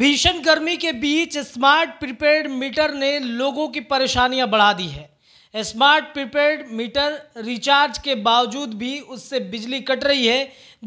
भीषण गर्मी के बीच स्मार्ट प्रीपेड मीटर ने लोगों की परेशानियां बढ़ा दी है स्मार्ट प्रीपेड मीटर रिचार्ज के बावजूद भी उससे बिजली कट रही है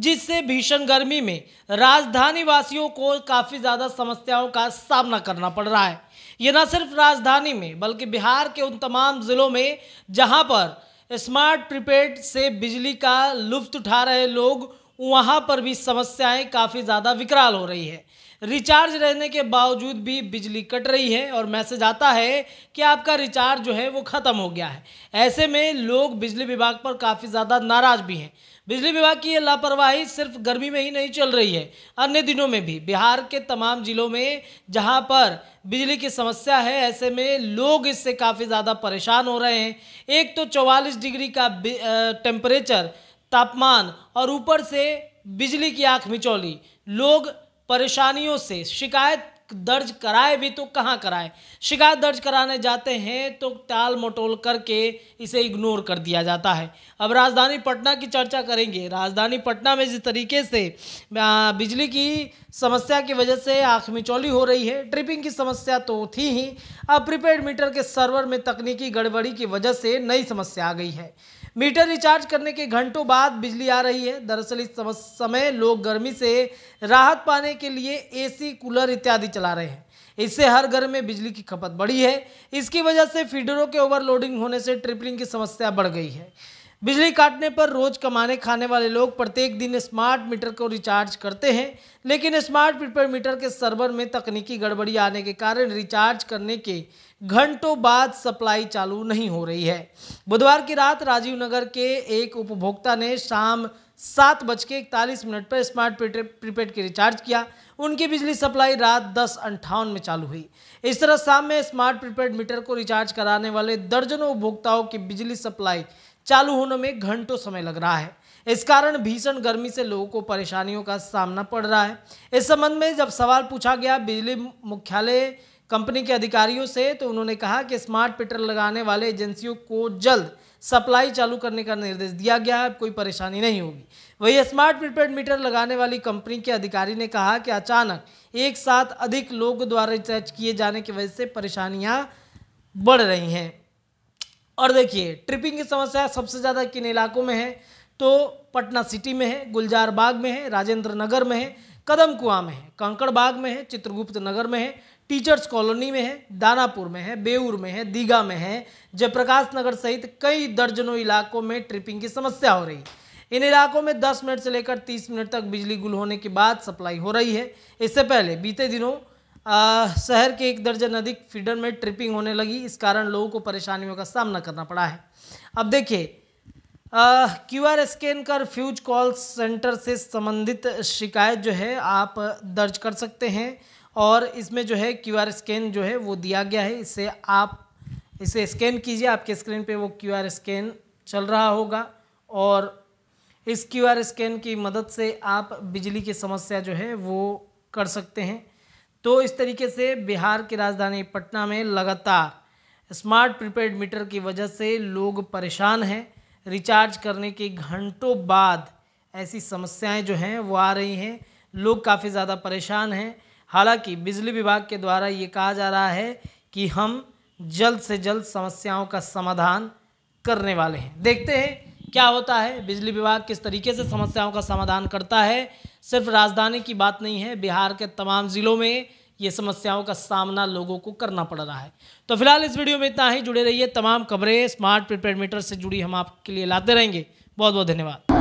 जिससे भीषण गर्मी में राजधानी वासियों को काफ़ी ज़्यादा समस्याओं का सामना करना पड़ रहा है ये न सिर्फ राजधानी में बल्कि बिहार के उन तमाम ज़िलों में जहाँ पर स्मार्ट प्रीपेड से बिजली का लुफ्त उठा रहे लोग वहाँ पर भी समस्याएँ काफ़ी ज़्यादा विकराल हो रही है रिचार्ज रहने के बावजूद भी बिजली कट रही है और मैसेज आता है कि आपका रिचार्ज जो है वो ख़त्म हो गया है ऐसे में लोग बिजली विभाग पर काफ़ी ज़्यादा नाराज़ भी हैं बिजली विभाग की ये लापरवाही सिर्फ गर्मी में ही नहीं चल रही है अन्य दिनों में भी बिहार के तमाम ज़िलों में जहाँ पर बिजली की समस्या है ऐसे में लोग इससे काफ़ी ज़्यादा परेशान हो रहे हैं एक तो चौवालीस डिग्री का टेम्परेचर तापमान और ऊपर से बिजली की आँख मिचौली लोग परेशानियों से शिकायत दर्ज कराए भी तो कहाँ कराए शिकायत दर्ज कराने जाते हैं तो टाल मटोल करके इसे इग्नोर कर दिया जाता है अब राजधानी पटना की चर्चा करेंगे राजधानी पटना में जिस तरीके से बिजली की समस्या की वजह से आँख मिचौली हो रही है ट्रिपिंग की समस्या तो थी ही अब प्रीपेड मीटर के सर्वर में तकनीकी गड़बड़ी की वजह से नई समस्या आ गई है मीटर रिचार्ज करने के घंटों बाद बिजली आ रही है दरअसल इस समय लोग गर्मी से राहत पाने के लिए एसी कूलर इत्यादि चला रहे हैं इससे हर घर में बिजली की खपत बढ़ी है इसकी वजह से फीडरों के ओवरलोडिंग होने से ट्रिपलिंग की समस्या बढ़ गई है बिजली काटने पर रोज कमाने खाने वाले लोग प्रत्येक दिन स्मार्ट मीटर को रिचार्ज करते हैं लेकिन स्मार्ट पीपर मीटर के सर्वर में तकनीकी गड़बड़ी आने के कारण रिचार्ज करने के घंटों बाद सप्लाई चालू नहीं हो रही है बुधवार की रात राजीव नगर के एक उपभोक्ता ने शाम सात बज के इकतालीस मिनट पर स्मार्ट प्रीपेड के रिचार्ज किया उनकी बिजली सप्लाई रात दस अंठावन में चालू हुई इस तरह शाम में स्मार्ट प्रीपेड मीटर को रिचार्ज कराने वाले दर्जनों उपभोक्ताओं की बिजली सप्लाई चालू होने में घंटों समय लग रहा है इस कारण भीषण गर्मी से लोगों को परेशानियों का सामना पड़ रहा है इस संबंध में जब सवाल पूछा गया बिजली मुख्यालय कंपनी के अधिकारियों से तो उन्होंने कहा कि स्मार्ट मीटर लगाने वाले एजेंसियों को जल्द सप्लाई चालू करने का निर्देश दिया गया है कोई परेशानी नहीं होगी वही स्मार्ट प्रीपेड मीटर लगाने वाली कंपनी के अधिकारी ने कहा कि अचानक एक साथ अधिक लोग द्वारा रिचार्ज किए जाने की वजह से परेशानियां बढ़ रही हैं और देखिए ट्रिपिंग की समस्या सबसे ज़्यादा किन इलाकों में है तो पटना सिटी में है गुलजारबाग में है राजेंद्र नगर में है कदम कुआ में है कंकड़बाग में है चित्रगुप्त नगर में है टीचर्स कॉलोनी में है दानापुर में है बेऊर में है दीघा में है जयप्रकाश नगर सहित कई दर्जनों इलाकों में ट्रिपिंग की समस्या हो रही है इन इलाकों में 10 मिनट से लेकर 30 मिनट तक बिजली गुल होने के बाद सप्लाई हो रही है इससे पहले बीते दिनों आ, शहर के एक दर्जन अधिक फीडर में ट्रिपिंग होने लगी इस कारण लोगों को परेशानियों का सामना करना पड़ा है अब देखिए क्यू आर स्कैन कर फ्यूज कॉल सेंटर से संबंधित शिकायत जो है आप दर्ज कर सकते हैं और इसमें जो है क्यूआर स्कैन जो है वो दिया गया है इससे आप इसे स्कैन कीजिए आपके स्क्रीन पे वो क्यूआर स्कैन चल रहा होगा और इस क्यूआर स्कैन की मदद से आप बिजली की समस्या जो है वो कर सकते हैं तो इस तरीके से बिहार की राजधानी पटना में लगातार स्मार्ट प्रीपेड मीटर की वजह से लोग परेशान हैं रिचार्ज करने के घंटों बाद ऐसी समस्याएं जो हैं वो आ रही हैं लोग काफ़ी ज़्यादा परेशान हैं हालांकि बिजली विभाग के द्वारा ये कहा जा रहा है कि हम जल्द से जल्द समस्याओं का समाधान करने वाले हैं देखते हैं क्या होता है बिजली विभाग किस तरीके से समस्याओं का समाधान करता है सिर्फ राजधानी की बात नहीं है बिहार के तमाम ज़िलों में ये समस्याओं का सामना लोगों को करना पड़ रहा है तो फिलहाल इस वीडियो में इतना ही जुड़े रहिए तमाम खबरें स्मार्ट प्रिपेड मीटर से जुड़ी हम आपके लिए लाते रहेंगे बहुत बहुत धन्यवाद